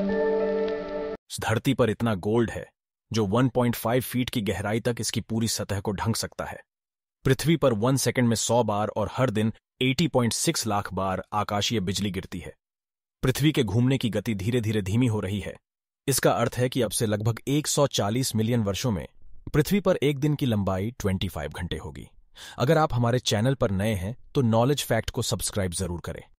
इस धरती पर इतना गोल्ड है जो 1.5 फीट की गहराई तक इसकी पूरी सतह को ढंक सकता है पृथ्वी पर वन सेकंड में 100 बार और हर दिन 80.6 लाख बार आकाशीय बिजली गिरती है पृथ्वी के घूमने की गति धीरे धीरे धीमी हो रही है इसका अर्थ है कि अब से लगभग 140 मिलियन वर्षों में पृथ्वी पर एक दिन की लंबाई 25 घंटे होगी अगर आप हमारे चैनल पर नए हैं तो नॉलेज फैक्ट को सब्सक्राइब जरूर करें